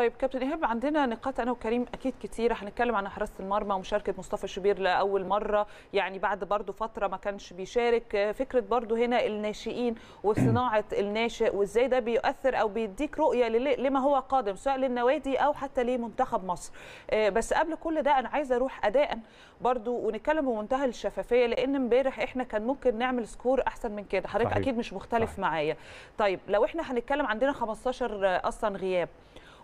طيب كابتن ايهاب عندنا نقاط انا وكريم اكيد كتير هنتكلم عن حراسه المرمى ومشاركه مصطفى شبير لاول مره يعني بعد برضه فتره ما كانش بيشارك فكره برضه هنا الناشئين وصناعه الناشئ وازاي ده بيؤثر او بيديك رؤيه لما هو قادم سواء للنوادي او حتى لمنتخب مصر آه، بس قبل كل ده انا عايزه اروح اداء برضه ونتكلم بمنتهى الشفافيه لان امبارح احنا كان ممكن نعمل سكور احسن من كده حضرتك اكيد مش مختلف معايا طيب لو احنا هنتكلم عندنا 15 اصلا غياب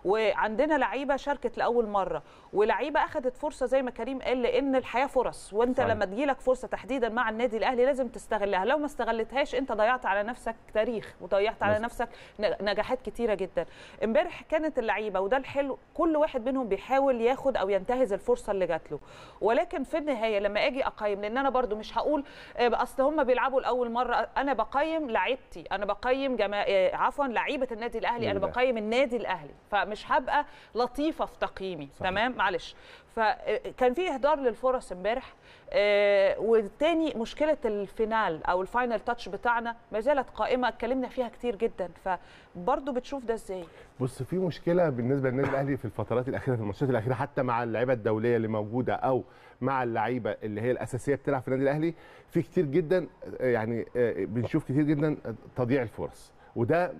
وعندنا لعيبه شاركت لاول مره ولعيبه اخذت فرصه زي ما كريم قال لان الحياه فرص وانت صحيح. لما تجيلك فرصه تحديدا مع النادي الاهلي لازم تستغلها لو ما استغلتهاش انت ضيعت على نفسك تاريخ وضيعت على نفسك نجاحات كتيره جدا امبارح كانت اللعيبه وده الحلو كل واحد منهم بيحاول ياخد او ينتهز الفرصه اللي جات له ولكن في النهايه لما اجي اقيم لان انا برده مش هقول آه، اصل هم بيلعبوا لاول مره انا بقيم لعيبتي انا بقيم جما... آه، عفوا لعيبه النادي الاهلي انا بقيم النادي الاهلي فمش مش هبقى لطيفه في تقييمي صحيح. تمام معلش فكان في اهدار للفرص امبارح آه والتاني مشكله الفينال او الفاينل تاتش بتاعنا ما زالت قائمه اتكلمنا فيها كتير جدا فبرضه بتشوف ده ازاي بص في مشكله بالنسبه للنادي الاهلي في الفترات الاخيره في الماتشات الاخيره حتى مع اللعيبه الدوليه اللي موجوده او مع اللعيبه اللي هي الاساسيه بتلعب في النادي الاهلي في كتير جدا آه، يعني آه، بنشوف كتير جدا تضييع الفرص وده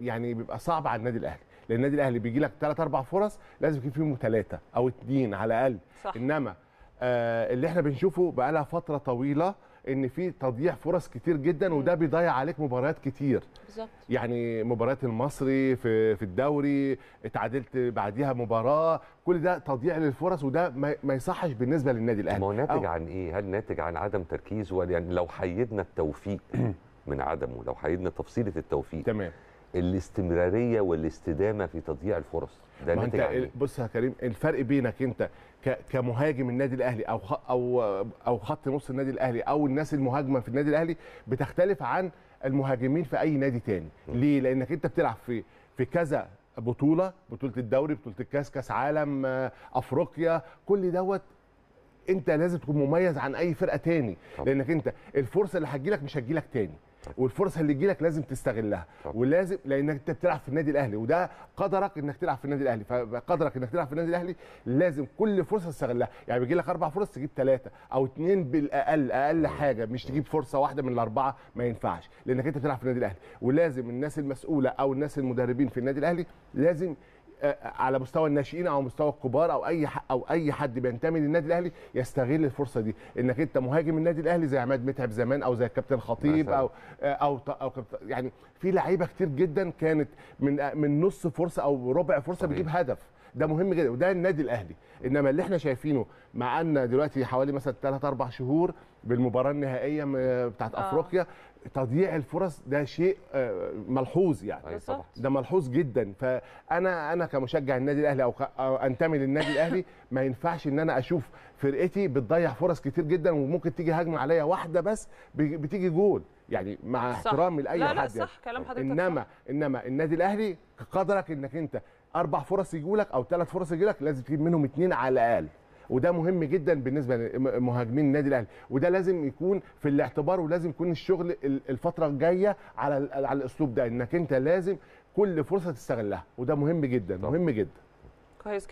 يعني بيبقى صعب على النادي الاهلي لان النادي الاهلي بيجي لك ثلاث اربع فرص لازم يكون فيهم ثلاثه او اثنين على الاقل صح. انما آه اللي احنا بنشوفه بقى لها فتره طويله ان في تضييع فرص كتير جدا وده بيضيع عليك مباريات كتير بالظبط يعني مباريات المصري في في الدوري اتعادلت بعديها مباراه كل ده تضييع للفرص وده ما يصحش بالنسبه للنادي الاهلي ما هو ناتج عن ايه هل ناتج عن عدم تركيز ولا يعني لو حيدنا التوفيق من عدمه لو حيدنا تفصيله التوفيق تمام الاستمراريه والاستدامه في تضييع الفرص ده انت عن إيه؟ بص يا كريم الفرق بينك انت كمهاجم النادي الاهلي او او او خط نص النادي الاهلي او الناس المهاجمه في النادي الاهلي بتختلف عن المهاجمين في اي نادي تاني ليه لانك انت بتلعب في في كذا بطوله بطوله الدوري بطوله الكاس كاس عالم آه، افريقيا كل دوت انت لازم تكون مميز عن اي فرقه تاني لانك انت الفرصه اللي هتجيلك مش هتجيلك تاني والفرصه اللي تجيلك لازم تستغلها طبعا. ولازم لانك انت بتلعب في النادي الاهلي وده قدرك انك تلعب في النادي الاهلي فقدرك انك تلعب في النادي الاهلي لازم كل فرصه تستغلها يعني بيجي لك اربع فرص تجيب ثلاثه او اثنين بالاقل اقل حاجه مش تجيب فرصه واحده من الاربعه ما ينفعش لانك انت بتلعب في النادي الاهلي ولازم الناس المسؤوله او الناس المدربين في النادي الاهلي لازم آه، آه، على مستوى الناشئين او مستوى الكبار او اي او اي حد بينتمي للنادي الاهلي يستغل الفرصه دي انك انت مهاجم النادي الاهلي زي عماد متعب زمان او زي الكابتن خطيب او آه، او او يعني في لعيبه كتير جدا كانت من من نص فرصه او ربع فرصه صحيح. بتجيب هدف ده مهم جدا وده النادي الاهلي انما اللي احنا شايفينه مع ان دلوقتي حوالي مثلا 3 4 شهور بالمباراه النهائيه بتاعه آه. افريقيا تضييع الفرص ده شيء آه، ملحوظ يعني أيوة طبعا ده ملحوظ جدا فانا انا كمشجع النادي الاهلي او انتمي للنادي الاهلي ما ينفعش ان انا اشوف فرقتي بتضيع فرص كتير جدا وممكن تيجي هجمه عليا واحده بس بتيجي جول يعني مع احترامي لاي لا حد لا يعني. صح يعني. كلام حضرتك انما صح. انما النادي الاهلي قدرك انك انت اربع فرص يجوا لك او ثلاث فرص يجوا لك لازم تجيب منهم اثنين على الاقل وده مهم جدا بالنسبه لمهاجمين النادي الاهلي وده لازم يكون في الاعتبار ولازم يكون الشغل الفتره الجايه على على الاسلوب ده انك انت لازم كل فرصه تستغلها وده مهم جدا مهم جدا كويس